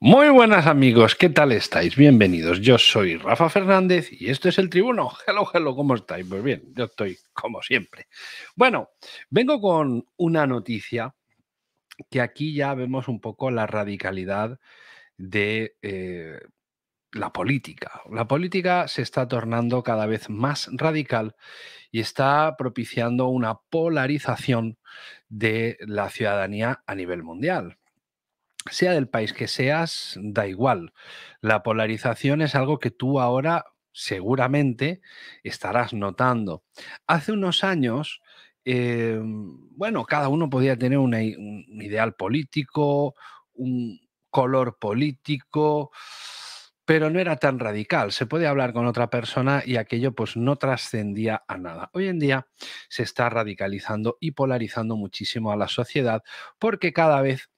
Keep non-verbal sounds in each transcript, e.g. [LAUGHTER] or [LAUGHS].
Muy buenas amigos, ¿qué tal estáis? Bienvenidos, yo soy Rafa Fernández y esto es el Tribuno. Hello, hello, ¿cómo estáis? Pues bien, yo estoy como siempre. Bueno, vengo con una noticia que aquí ya vemos un poco la radicalidad de eh, la política. La política se está tornando cada vez más radical y está propiciando una polarización de la ciudadanía a nivel mundial sea del país que seas, da igual. La polarización es algo que tú ahora seguramente estarás notando. Hace unos años, eh, bueno, cada uno podía tener un ideal político, un color político, pero no era tan radical. Se podía hablar con otra persona y aquello pues no trascendía a nada. Hoy en día se está radicalizando y polarizando muchísimo a la sociedad porque cada vez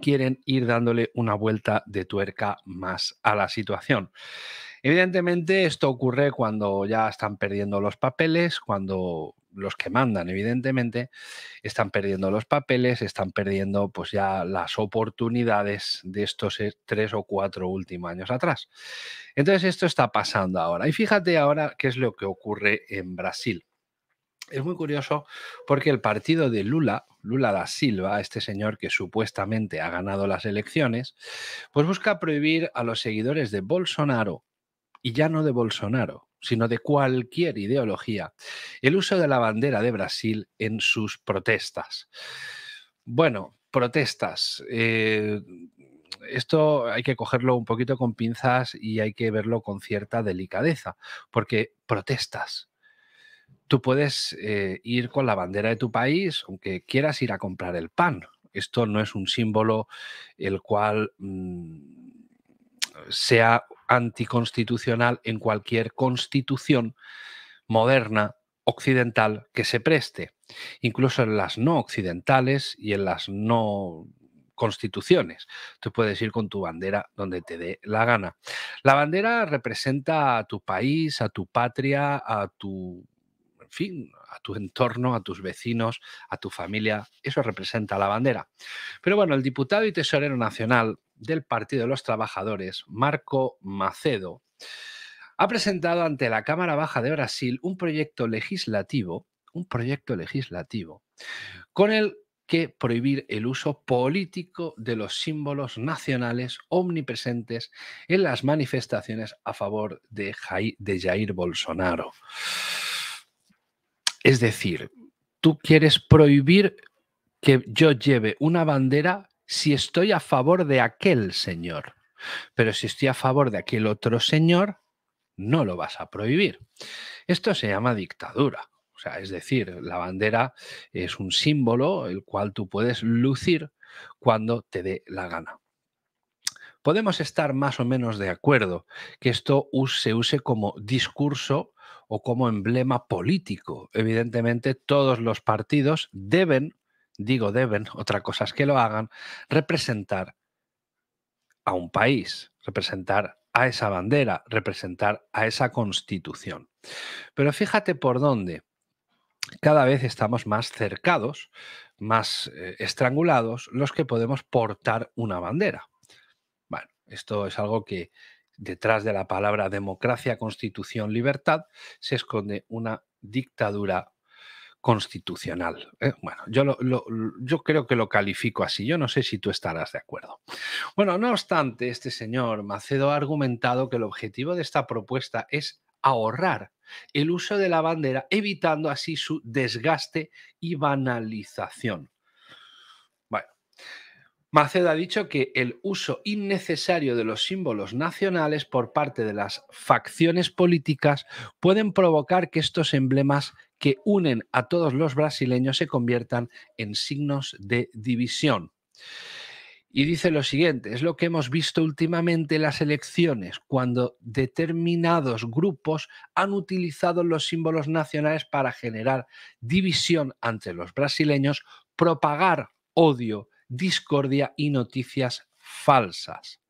quieren ir dándole una vuelta de tuerca más a la situación. Evidentemente esto ocurre cuando ya están perdiendo los papeles, cuando los que mandan, evidentemente, están perdiendo los papeles, están perdiendo pues ya las oportunidades de estos eh, tres o cuatro últimos años atrás. Entonces esto está pasando ahora. Y fíjate ahora qué es lo que ocurre en Brasil es muy curioso porque el partido de Lula, Lula da Silva, este señor que supuestamente ha ganado las elecciones, pues busca prohibir a los seguidores de Bolsonaro, y ya no de Bolsonaro, sino de cualquier ideología, el uso de la bandera de Brasil en sus protestas. Bueno, protestas. Eh, esto hay que cogerlo un poquito con pinzas y hay que verlo con cierta delicadeza, porque protestas tú puedes eh, ir con la bandera de tu país, aunque quieras ir a comprar el pan. Esto no es un símbolo el cual mm, sea anticonstitucional en cualquier constitución moderna occidental que se preste, incluso en las no occidentales y en las no constituciones. Tú puedes ir con tu bandera donde te dé la gana. La bandera representa a tu país, a tu patria, a tu fin, a tu entorno, a tus vecinos, a tu familia. Eso representa la bandera. Pero bueno, el diputado y tesorero nacional del Partido de los Trabajadores, Marco Macedo, ha presentado ante la Cámara Baja de Brasil un proyecto legislativo, un proyecto legislativo, con el que prohibir el uso político de los símbolos nacionales omnipresentes en las manifestaciones a favor de Jair Bolsonaro. Es decir, tú quieres prohibir que yo lleve una bandera si estoy a favor de aquel señor. Pero si estoy a favor de aquel otro señor, no lo vas a prohibir. Esto se llama dictadura. O sea, es decir, la bandera es un símbolo el cual tú puedes lucir cuando te dé la gana. Podemos estar más o menos de acuerdo que esto se use como discurso o como emblema político. Evidentemente, todos los partidos deben, digo deben, [LAUGHS] otra cosa es que lo hagan, representar a un país, representar a esa bandera, representar a esa constitución. Pero fíjate por dónde. Cada vez estamos más cercados, más eh, estrangulados los que podemos portar una bandera. Bueno, esto es algo que Detrás de la palabra democracia, constitución, libertad, se esconde una dictadura constitucional. ¿eh? Bueno, yo, yo creo que lo califico así. Yo no sé si tú estarás de acuerdo. Bueno, no obstante, este señor Macedo ha argumentado que el objetivo de esta propuesta es ahorrar el uso de la bandera, evitando así su desgaste y banalización. Macedo ha dicho que el uso innecesario de los símbolos nacionales por parte de las facciones políticas pueden provocar que estos emblemas que unen a todos los brasileños se conviertan en signos de división. Y dice lo siguiente, es lo que hemos visto últimamente en las elecciones, cuando determinados grupos han utilizado los símbolos nacionales para generar división entre los brasileños, propagar odio discordia y noticias falsas,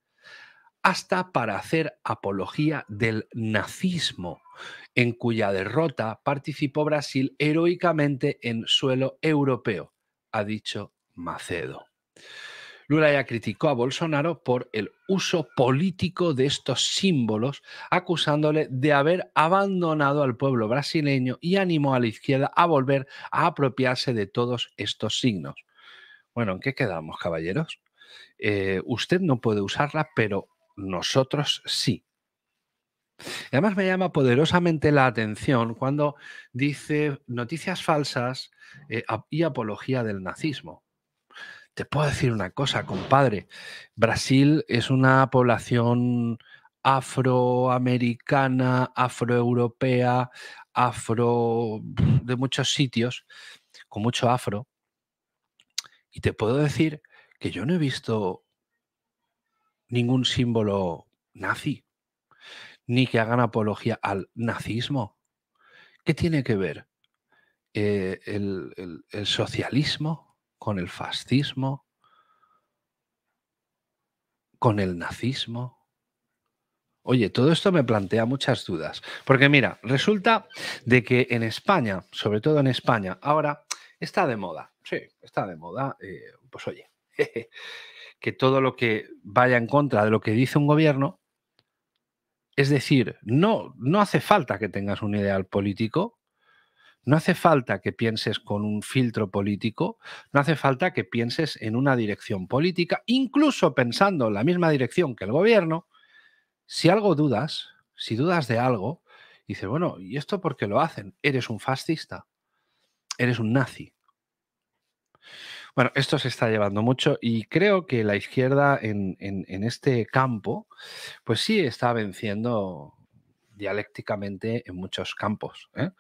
hasta para hacer apología del nazismo, en cuya derrota participó Brasil heroicamente en suelo europeo, ha dicho Macedo. Lula ya criticó a Bolsonaro por el uso político de estos símbolos, acusándole de haber abandonado al pueblo brasileño y animó a la izquierda a volver a apropiarse de todos estos signos. Bueno, ¿en qué quedamos, caballeros? Eh, usted no puede usarla, pero nosotros sí. además me llama poderosamente la atención cuando dice noticias falsas eh, y apología del nazismo. Te puedo decir una cosa, compadre. Brasil es una población afroamericana, afroeuropea, afro de muchos sitios, con mucho afro, y te puedo decir que yo no he visto ningún símbolo nazi, ni que hagan apología al nazismo. ¿Qué tiene que ver eh, el socialismo con el fascismo, con el nazismo? Oye, todo esto me plantea muchas dudas. Porque mira, resulta de que en España, sobre todo en España, ahora está de moda sí, está de moda, eh, pues oye, [LAUGHS] que todo lo que vaya en contra de lo que dice un gobierno, es decir, no, no hace falta que tengas un ideal político, no hace falta que pienses con un filtro político, no hace falta que pienses en una dirección política, incluso pensando en la misma dirección que el gobierno, si algo dudas, si dudas de algo, dices, bueno, ¿y esto por qué lo hacen? Eres un fascista, eres un nazi, bueno, esto se está llevando mucho y creo que la izquierda en, este campo, pues sí está venciendo dialécticamente en muchos campos ¿eh?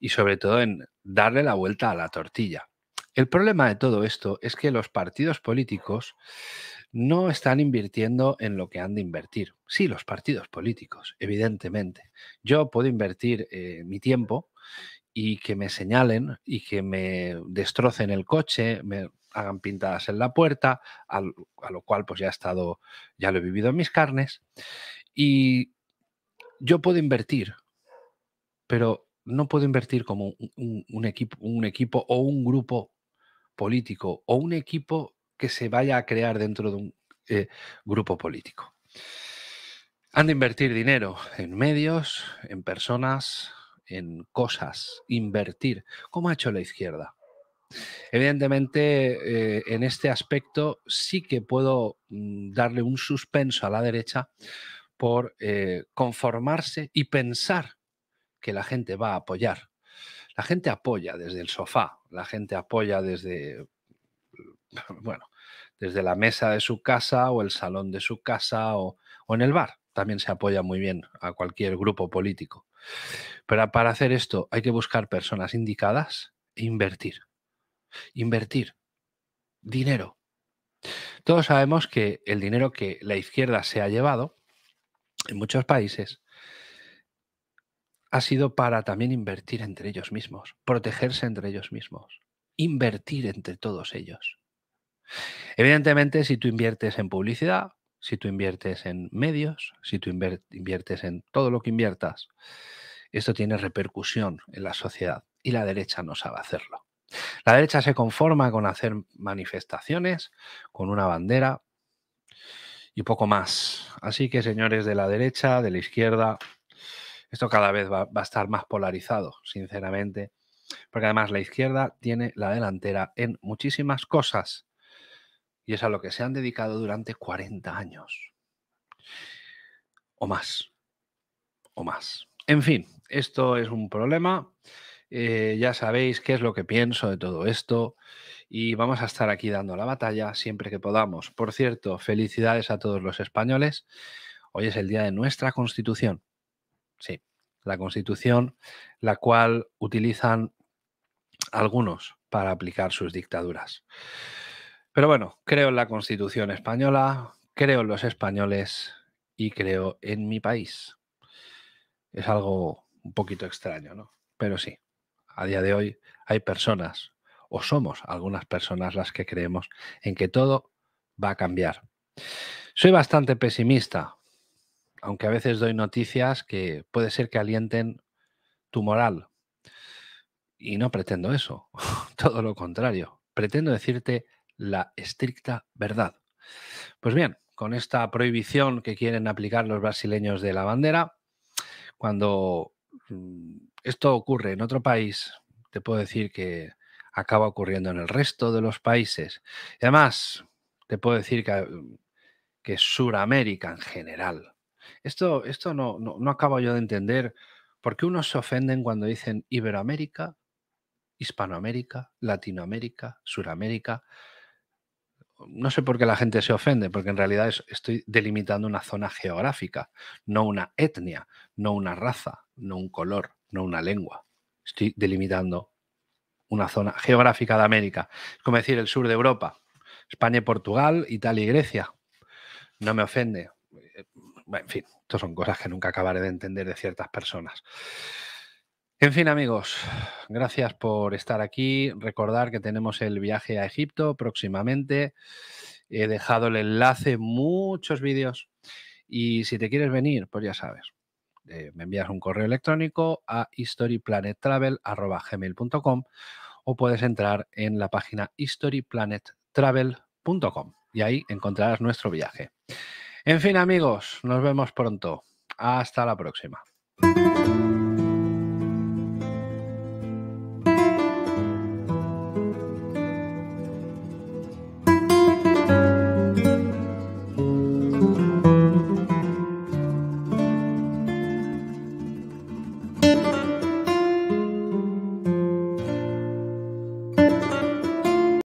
y sobre todo en darle la vuelta a la tortilla. El problema de todo esto es que los partidos políticos no están invirtiendo en lo que han de invertir. Sí, los partidos políticos, evidentemente. Yo puedo invertir eh, mi tiempo y que me señalen y que me destrocen el coche, me hagan pintadas en la puerta, a lo cual pues ya he estado, ya lo he vivido en mis carnes. Y yo puedo invertir, pero no puedo invertir como un, equipo, un equipo o un grupo político o un equipo que se vaya a crear dentro de un eh, grupo político. Han de invertir dinero en medios, en personas, en cosas, invertir, como ha hecho la izquierda. Evidentemente, eh, en este aspecto sí que puedo mm, darle un suspenso a la derecha por eh, conformarse y pensar que la gente va a apoyar. La gente apoya desde el sofá, la gente apoya desde, bueno, desde la mesa de su casa o el salón de su casa o en el bar también se apoya muy bien a cualquier grupo político. Pero para hacer esto hay que buscar personas indicadas e invertir. Invertir. Dinero. Todos sabemos que el dinero que la izquierda se ha llevado en muchos países ha sido para también invertir entre ellos mismos, protegerse entre ellos mismos, invertir entre todos ellos. Evidentemente, si tú inviertes en publicidad, si tú inviertes en medios, si tú inviertes en todo lo que inviertas. Esto tiene repercusión en la sociedad y la derecha no sabe hacerlo. La derecha se conforma con hacer manifestaciones, con una bandera y poco más. Así que, señores de la derecha, de la izquierda, esto cada vez va, a estar más polarizado, sinceramente, porque además la izquierda tiene la delantera en muchísimas cosas y es a lo que se han dedicado durante 40 años. O más. O más. En fin, esto es un problema. Eh, ya sabéis qué es lo que pienso de todo esto y vamos a estar aquí dando la batalla siempre que podamos. Por cierto, felicidades a todos los españoles. Hoy es el día de nuestra constitución. Sí, la constitución, la cual utilizan algunos para aplicar sus dictaduras. Pero bueno, creo en la Constitución española, creo en los españoles y creo en mi país. Es algo un poquito extraño, ¿no? Pero sí, a día de hoy hay personas, o somos algunas personas las que creemos en que todo va a cambiar. Soy bastante pesimista, aunque a veces doy noticias que puede ser que alienten tu moral. Y no pretendo eso, [LAUGHS] todo lo contrario. Pretendo decirte la estricta verdad. Pues bien, con esta prohibición que quieren aplicar los brasileños de la bandera, cuando mm, esto ocurre en otro país, te puedo decir que acaba ocurriendo en el resto de los países. Y además, te puedo decir que, mm, que Suramérica en general. Esto, esto no, no acabo yo de entender por qué unos se ofenden cuando dicen Iberoamérica, Hispanoamérica, Latinoamérica, Suramérica no sé por qué la gente se ofende, porque en realidad estoy delimitando una zona geográfica, no una etnia, no una raza, no un color, no una lengua. Estoy delimitando una zona geográfica de América. Es como decir el sur de Europa, España y Portugal, Italia y Grecia. No me ofende. Eh, en fin, estas son cosas que nunca acabaré de entender de ciertas personas. En fin, amigos, gracias por estar aquí. Recordar que tenemos el viaje a Egipto próximamente. He dejado el enlace, muchos vídeos. Y si te quieres venir, pues ya sabes, eh, me envías un correo electrónico a historyplanettravel.com o puedes entrar en la página historyplanettravel.com y ahí encontrarás nuestro viaje. En fin, amigos, nos vemos pronto. Hasta la próxima.